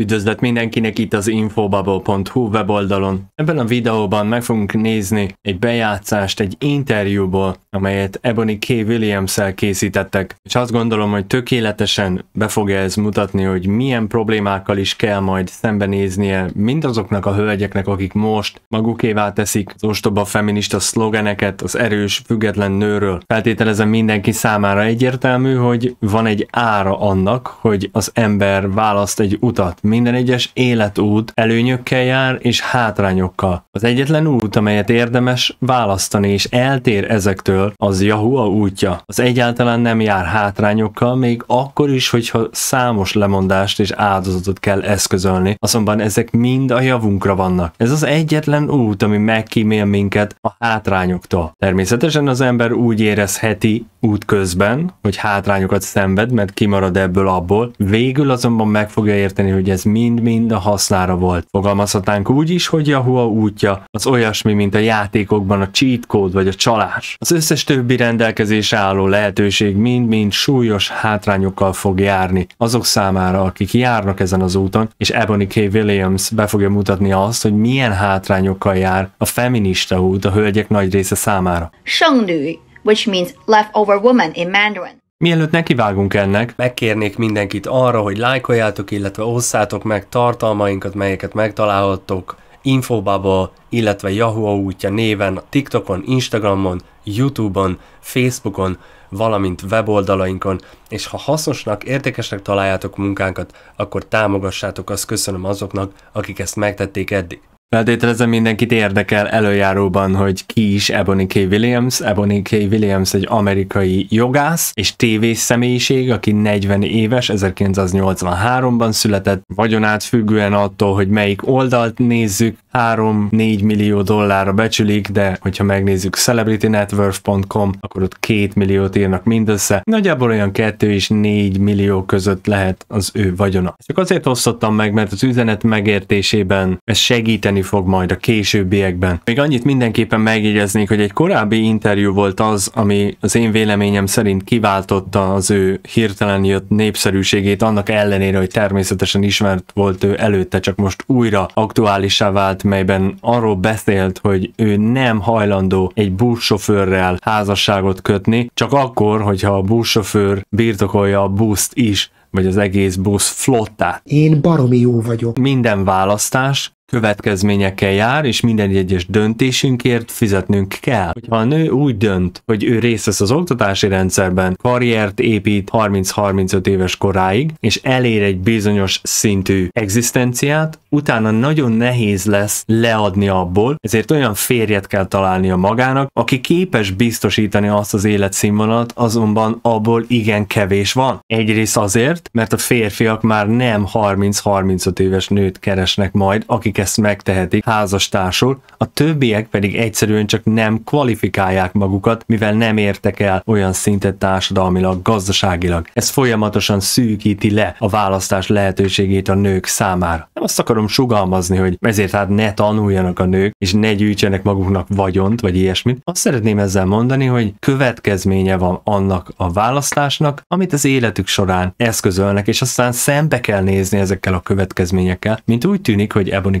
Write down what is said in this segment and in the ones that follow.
Üdvözlet mindenkinek itt az infobubble.hu weboldalon. Ebben a videóban meg fogunk nézni egy bejátszást egy interjúból, amelyet Ebony K. williams készítettek, és azt gondolom, hogy tökéletesen be fogja ez mutatni, hogy milyen problémákkal is kell majd szembenéznie mindazoknak a hölgyeknek, akik most magukévá teszik az ostoba feminista szlogeneket az erős, független nőről. Feltételezem mindenki számára egyértelmű, hogy van egy ára annak, hogy az ember választ egy utat, minden egyes életút előnyökkel jár és hátrányokkal. Az egyetlen út, amelyet érdemes választani és eltér ezektől, az Yahua útja. Az egyáltalán nem jár hátrányokkal, még akkor is, hogyha számos lemondást és áldozatot kell eszközölni, azonban ezek mind a javunkra vannak. Ez az egyetlen út, ami megkímél minket a hátrányoktól. Természetesen az ember úgy érezheti, út közben, hogy hátrányokat szenved, mert kimarad ebből abból. Végül azonban meg fogja érteni, hogy ez mind-mind a hasznára volt. Fogalmazhatnánk úgy is, hogy a útja az olyasmi, mint a játékokban a cheat code vagy a csalás. Az összes többi rendelkezés álló lehetőség mind-mind súlyos hátrányokkal fog járni azok számára, akik járnak ezen az úton, és Ebony K. Williams be fogja mutatni azt, hogy milyen hátrányokkal jár a feminista út a hölgyek nagy része számára. 剩女 which means leftover woman in Mandarin. Mielőtt nekivágunk ennek, megkérnék mindenkit arra, hogy lájkoljátok, illetve osszátok meg tartalmainkat, melyeket megtalálhattok Infobubble, illetve Yahoo útja néven, TikTokon, Instagramon, Youtube-on, Facebookon, valamint weboldalainkon, és ha hasznosnak, értékesnek találjátok munkánkat, akkor támogassátok, azt köszönöm azoknak, akik ezt megtették eddig. Feltételezem mindenkit érdekel előjáróban, hogy ki is Ebony K. Williams. Ebony K. Williams egy amerikai jogász és tévés személyiség, aki 40 éves, 1983-ban született. Vagyonát függően attól, hogy melyik oldalt nézzük, 3-4 millió dollárra becsülik, de hogyha megnézzük celebritynetworth.com, akkor ott 2 milliót írnak mindössze. Nagyjából olyan 2 és 4 millió között lehet az ő vagyona. Csak azért osztottam meg, mert az üzenet megértésében ez segíteni fog majd a későbbiekben. Még annyit mindenképpen megjegyeznék, hogy egy korábbi interjú volt az, ami az én véleményem szerint kiváltotta az ő hirtelen jött népszerűségét, annak ellenére, hogy természetesen ismert volt ő előtte, csak most újra aktuálisá vált beszélt, melyben arról beszélt, hogy ő nem hajlandó egy buszsofőrrel házasságot kötni, csak akkor, hogyha a buszsofőr birtokolja a buszt is, vagy az egész busz flottát. Én baromi jó vagyok. Minden választás következményekkel jár, és minden egyes döntésünkért fizetnünk kell. Ha a nő úgy dönt, hogy ő részt vesz az oktatási rendszerben, karriert épít 30-35 éves koráig, és elér egy bizonyos szintű egzisztenciát, utána nagyon nehéz lesz leadni abból, ezért olyan férjet kell találnia magának, aki képes biztosítani azt az életszínvonalat, azonban abból igen kevés van. Egyrészt azért, mert a férfiak már nem 30-35 éves nőt keresnek majd, akik ezt megtehetik házastársul, a többiek pedig egyszerűen csak nem kvalifikálják magukat, mivel nem értek el olyan szintet társadalmilag, gazdaságilag. Ez folyamatosan szűkíti le a választás lehetőségét a nők számára. Nem azt akarom sugalmazni, hogy ezért hát ne tanuljanak a nők, és ne gyűjtsenek maguknak vagyont, vagy ilyesmit. Azt szeretném ezzel mondani, hogy következménye van annak a választásnak, amit az életük során eszközölnek, és aztán szembe kell nézni ezekkel a következményekkel, mint úgy tűnik, hogy Ebony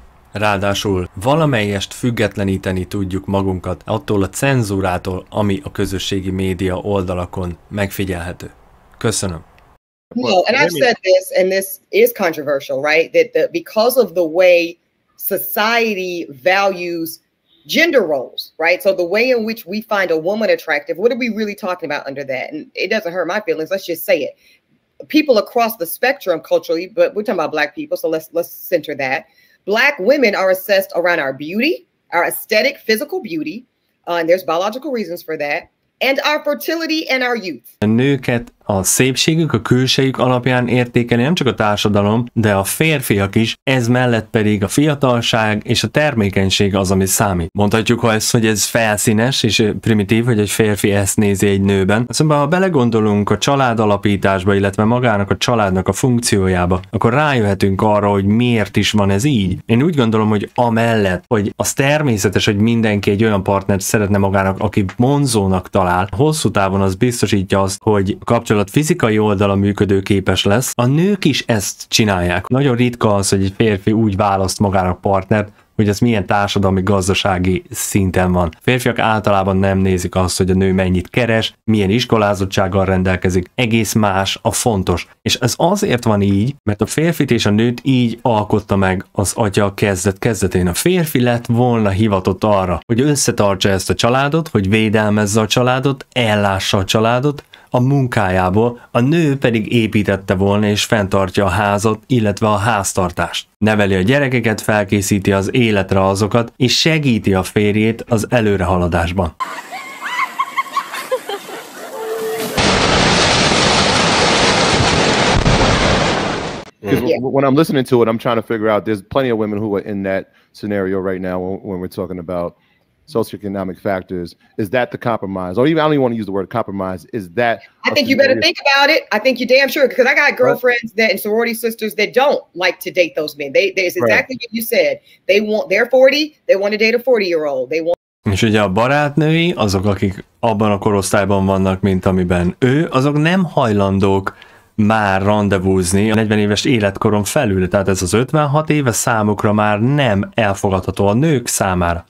Ráadásul valamelyest függetleníteni tudjuk magunkat attól a cenzúrától, ami a közösségi média oldalakon megfigyelhető. Köszönöm. No, and I've said this, and this is controversial, right? That the, because of the way society values gender roles, right? So the way in which we find a woman attractive, what are we really talking about under that? And it doesn't hurt my feelings. Let's just say it. People across the spectrum culturally, but we're talking about black people, so let's let's center that. Black women are assessed around our beauty, our aesthetic, physical beauty, uh, and there's biological reasons for that, and our fertility and our youth. A new cat a szépségük, a külsejük alapján értékeli nem csak a társadalom, de a férfiak is, ez mellett pedig a fiatalság és a termékenység az, ami számít. Mondhatjuk ha ezt, hogy ez felszínes és primitív, hogy egy férfi ezt nézi egy nőben. Szóval ha belegondolunk a család alapításba, illetve magának a családnak a funkciójába, akkor rájöhetünk arra, hogy miért is van ez így. Én úgy gondolom, hogy amellett, hogy az természetes, hogy mindenki egy olyan partnert szeretne magának, aki monzónak talál, hosszú távon az biztosítja azt, hogy kapcsolat kapcsolat fizikai oldala működőképes lesz, a nők is ezt csinálják. Nagyon ritka az, hogy egy férfi úgy választ magának partnert, hogy ez milyen társadalmi gazdasági szinten van. Férfiak általában nem nézik azt, hogy a nő mennyit keres, milyen iskolázottsággal rendelkezik, egész más a fontos. És ez azért van így, mert a férfit és a nőt így alkotta meg az atya kezdet kezdetén. A férfi lett volna hivatott arra, hogy összetartsa ezt a családot, hogy védelmezze a családot, ellássa a családot, a munkájából, a nő pedig építette volna és fenntartja a házat, illetve a háztartást. Neveli a gyerekeket, felkészíti az életre azokat, és segíti a férjét az előrehaladásban. when I'm listening to it, I'm trying to figure out. There's plenty of women who are in that scenario right now when, we're talking about socioeconomic factors. Is that the compromise? Or even I don't even want to use the word compromise. Is that I think you better think about it. I think you damn sure because I got girlfriends right. that and sorority sisters that don't like to date those men. They there's exactly right. what you said. They want they're 40, they want to date a 40 year old. They want és ugye a barátnői, azok, akik abban a korosztályban vannak, mint amiben ő, azok nem hajlandók már rendezvúzni a 40 éves életkoron felül, tehát ez az 56 éve számukra már nem elfogadható a nők számára.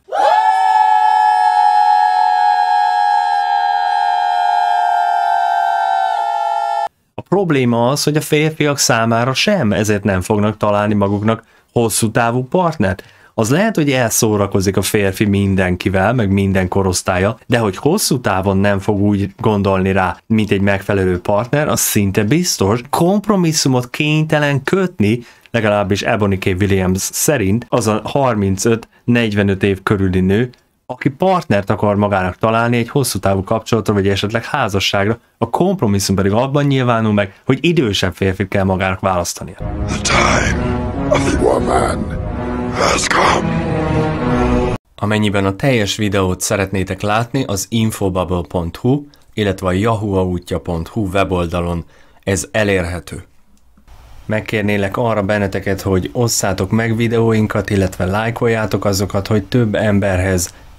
probléma az, hogy a férfiak számára sem, ezért nem fognak találni maguknak hosszú távú partnert. Az lehet, hogy elszórakozik a férfi mindenkivel, meg minden korosztálya, de hogy hosszú távon nem fog úgy gondolni rá, mint egy megfelelő partner, az szinte biztos. Kompromisszumot kénytelen kötni, legalábbis Ebony K. Williams szerint az a 35-45 év körüli nő, aki partnert akar magának találni egy hosszú távú kapcsolatra, vagy esetleg házasságra, a kompromisszum pedig abban nyilvánul meg, hogy idősebb férfit kell magának választania. The time of the woman has come. Amennyiben a teljes videót szeretnétek látni, az infobubble.hu, illetve a yahooautja.hu weboldalon ez elérhető. Megkérnélek arra benneteket, hogy osszátok meg videóinkat, illetve lájkoljátok azokat, hogy több emberhez